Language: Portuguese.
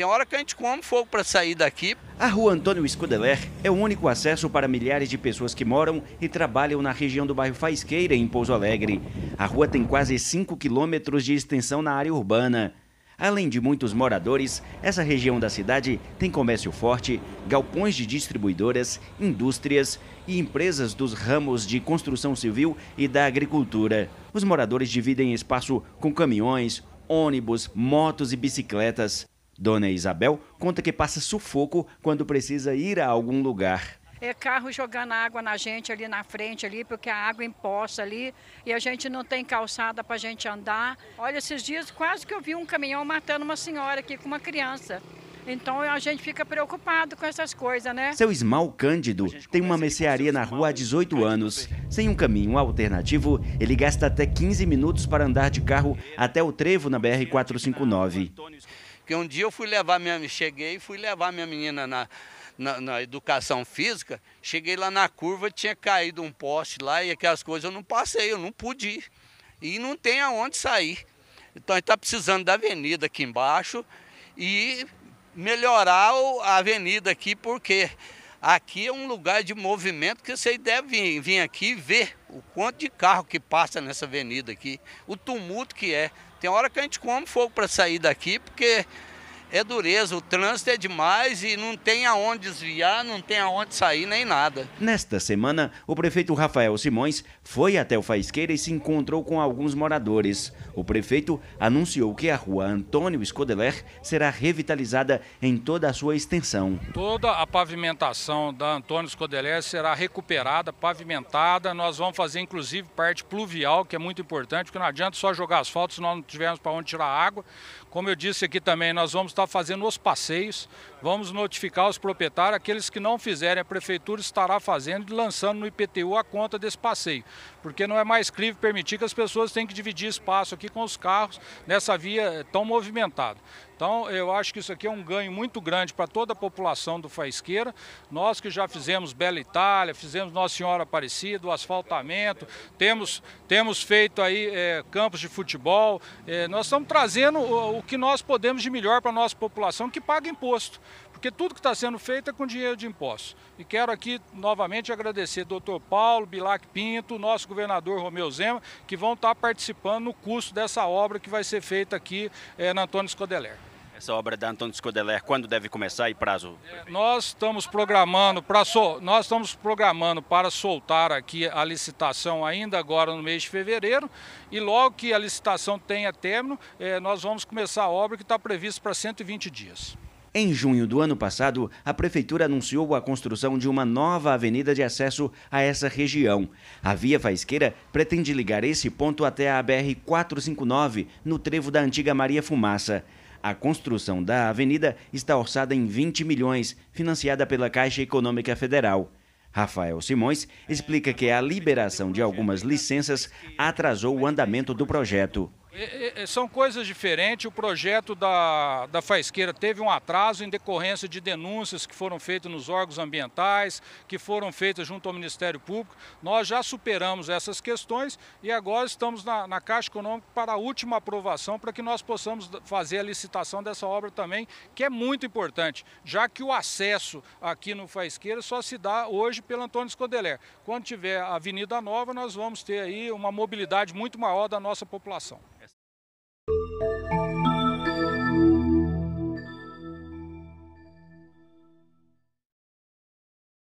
Tem hora que a gente come fogo para sair daqui. A rua Antônio Escudeler é o único acesso para milhares de pessoas que moram e trabalham na região do bairro Faisqueira, em Pouso Alegre. A rua tem quase 5 quilômetros de extensão na área urbana. Além de muitos moradores, essa região da cidade tem comércio forte, galpões de distribuidoras, indústrias e empresas dos ramos de construção civil e da agricultura. Os moradores dividem espaço com caminhões, ônibus, motos e bicicletas. Dona Isabel conta que passa sufoco quando precisa ir a algum lugar. É carro jogando água na gente ali na frente ali, porque a água imposta ali e a gente não tem calçada para a gente andar. Olha, esses dias quase que eu vi um caminhão matando uma senhora aqui com uma criança. Então a gente fica preocupado com essas coisas, né? Seu Ismal Cândido tem uma mercearia na rua há 18 né? anos. Sem um caminho alternativo, ele gasta até 15 minutos para andar de carro até o trevo na BR-459. Porque um dia eu fui levar minha. Cheguei e fui levar minha menina na, na, na, educação física. Cheguei lá na curva, tinha caído um poste lá e aquelas coisas eu não passei, eu não pude ir. E não tem aonde sair. Então a gente está precisando da avenida aqui embaixo e melhorar a avenida aqui, porque Aqui é um lugar de movimento que vocês devem vir aqui ver o quanto de carro que passa nessa avenida aqui, o tumulto que é. Tem hora que a gente come fogo para sair daqui, porque é dureza, o trânsito é demais e não tem aonde desviar, não tem aonde sair nem nada. Nesta semana, o prefeito Rafael Simões foi até o Faisqueira e se encontrou com alguns moradores. O prefeito anunciou que a rua Antônio Escodeler será revitalizada em toda a sua extensão. Toda a pavimentação da Antônio Escodeler será recuperada, pavimentada. Nós vamos fazer inclusive parte pluvial, que é muito importante, porque não adianta só jogar asfalto se nós não tivermos para onde tirar água. Como eu disse aqui também, nós vamos está fazendo os passeios Vamos notificar os proprietários, aqueles que não fizerem, a prefeitura estará fazendo e lançando no IPTU a conta desse passeio. Porque não é mais crível permitir que as pessoas tenham que dividir espaço aqui com os carros nessa via eh, tão movimentada. Então, eu acho que isso aqui é um ganho muito grande para toda a população do Faisqueira. Nós que já fizemos Bela Itália, fizemos Nossa Senhora Aparecida, o asfaltamento, temos, temos feito aí é, campos de futebol. É, nós estamos trazendo o, o que nós podemos de melhor para a nossa população que paga imposto. Porque tudo que está sendo feito é com dinheiro de impostos. E quero aqui novamente agradecer doutor Paulo Bilac Pinto, nosso governador Romeu Zema, que vão estar tá participando no custo dessa obra que vai ser feita aqui é, na Antônio Scodeler. Essa obra da Antônio Scodeler, quando deve começar e prazo? É, nós estamos programando para nós estamos programando para soltar aqui a licitação ainda agora no mês de fevereiro e logo que a licitação tenha término, eh, nós vamos começar a obra que está prevista para 120 dias. Em junho do ano passado, a prefeitura anunciou a construção de uma nova avenida de acesso a essa região. A Via Faisqueira pretende ligar esse ponto até a BR 459, no trevo da antiga Maria Fumaça. A construção da avenida está orçada em 20 milhões, financiada pela Caixa Econômica Federal. Rafael Simões explica que a liberação de algumas licenças atrasou o andamento do projeto. É, é, é, são coisas diferentes. O projeto da, da Faisqueira teve um atraso em decorrência de denúncias que foram feitas nos órgãos ambientais, que foram feitas junto ao Ministério Público. Nós já superamos essas questões e agora estamos na, na Caixa Econômica para a última aprovação, para que nós possamos fazer a licitação dessa obra também, que é muito importante, já que o acesso aqui no Faisqueira só se dá hoje pelo Antônio Escodeler. Quando tiver a Avenida Nova, nós vamos ter aí uma mobilidade muito maior da nossa população.